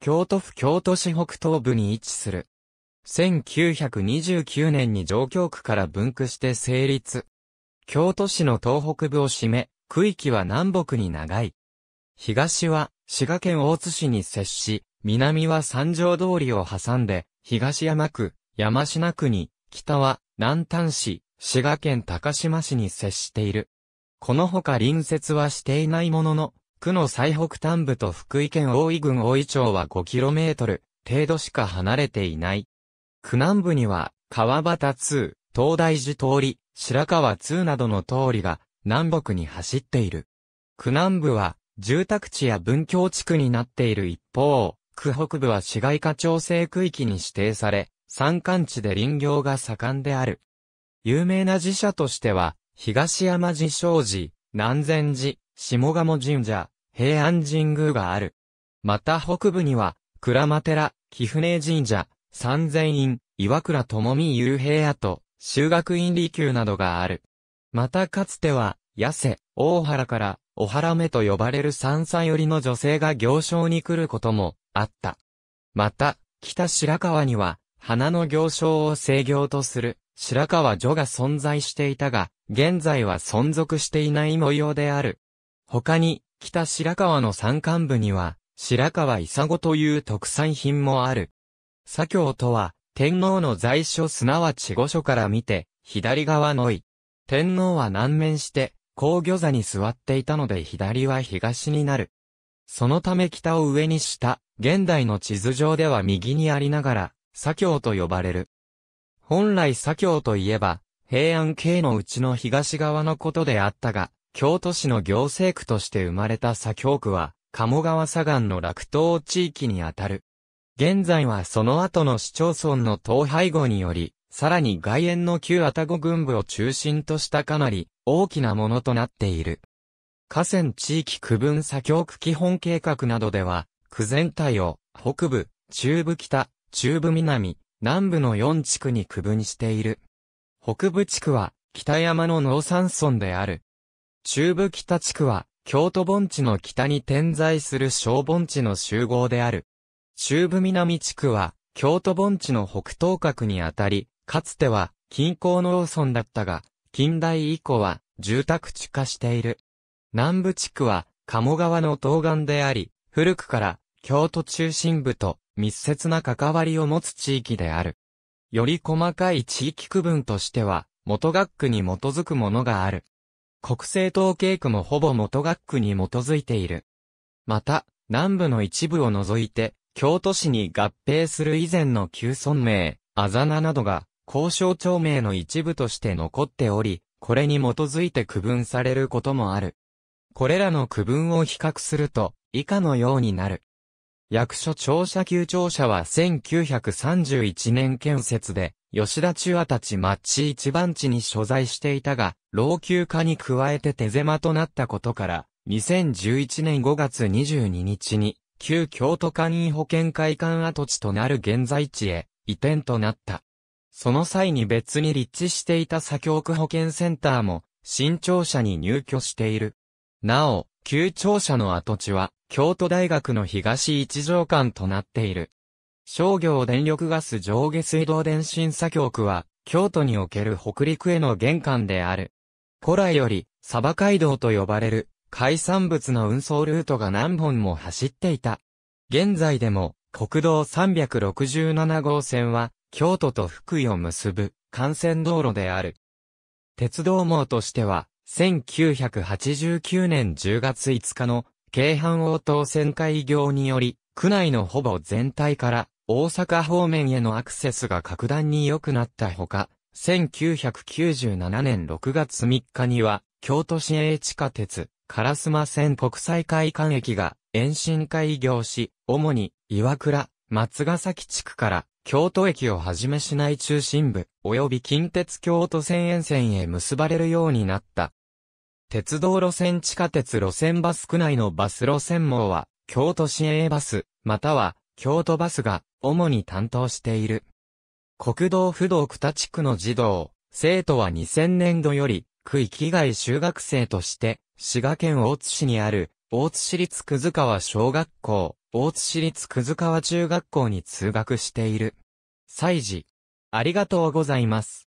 京都府京都市北東部に位置する。1929年に上京区から分区して成立。京都市の東北部を占め、区域は南北に長い。東は滋賀県大津市に接し、南は三条通りを挟んで、東山区、山科区に、北は南丹市、滋賀県高島市に接している。このほか隣接はしていないものの、区の最北端部と福井県大井郡大井町は 5km 程度しか離れていない。区南部には、川端通、東大寺通り、白川通などの通りが南北に走っている。区南部は住宅地や文教地区になっている一方、区北部は市街化調整区域に指定され、山間地で林業が盛んである。有名な寺社としては、東山寺商寺、南禅寺、下鴨神社、平安神宮がある。また北部には、倉間寺、貴船神社、三千院、岩倉智美幽平跡、修学院離宮などがある。またかつては、痩せ、大原から、お原目と呼ばれる三歳寄りの女性が行商に来ることも、あった。また、北白川には、花の行商を制業とする、白川女が存在していたが、現在は存続していない模様である。他に、北白川の山間部には、白川イサゴという特産品もある。左京とは、天皇の在所すなわち御所から見て、左側のい。天皇は南面して、皇御座に座っていたので左は東になる。そのため北を上にした、現代の地図上では右にありながら、左京と呼ばれる。本来左京といえば、平安系のうちの東側のことであったが、京都市の行政区として生まれた左京区は、鴨川左岸の落東地域にあたる。現在はその後の市町村の統廃合により、さらに外縁の旧愛宕軍部を中心としたかなり大きなものとなっている。河川地域区分左京区基本計画などでは、区全体を北部、中部北、中部南、南部の4地区に区分している。北部地区は北山の農産村である。中部北地区は、京都盆地の北に点在する小盆地の集合である。中部南地区は、京都盆地の北東角にあたり、かつては、近郊の農村だったが、近代以降は、住宅地化している。南部地区は、鴨川の東岸であり、古くから、京都中心部と密接な関わりを持つ地域である。より細かい地域区分としては、元学区に基づくものがある。国政統計区もほぼ元学区に基づいている。また、南部の一部を除いて、京都市に合併する以前の旧村名、あざななどが、交渉町名の一部として残っており、これに基づいて区分されることもある。これらの区分を比較すると、以下のようになる。役所庁舎旧庁舎は1931年建設で、吉田中和たち町一番地に所在していたが、老朽化に加えて手狭となったことから、2011年5月22日に、旧京都簡易保険会館跡地となる現在地へ移転となった。その際に別に立地していた左京区保健センターも、新庁舎に入居している。なお、旧庁舎の跡地は、京都大学の東一条館となっている。商業電力ガス上下水道電信作業区は、京都における北陸への玄関である。古来より、サバ街道と呼ばれる、海産物の運送ルートが何本も走っていた。現在でも、国道367号線は、京都と福井を結ぶ、幹線道路である。鉄道網としては、1989年10月5日の、京阪応答旋回業により、区内のほぼ全体から大阪方面へのアクセスが格段に良くなったほか、1997年6月3日には、京都市営地下鉄、烏丸線国際会館駅が延伸開業し、主に岩倉、松ヶ崎地区から京都駅をはじめ市内中心部、及び近鉄京都線沿線へ結ばれるようになった。鉄道路線地下鉄路線バス区内のバス路線網は、京都市営バス、または京都バスが主に担当している。国道不動区田地区の児童、生徒は2000年度より、区域外修学生として、滋賀県大津市にある、大津市立くず川小学校、大津市立くず川中学校に通学している。祭事。ありがとうございます。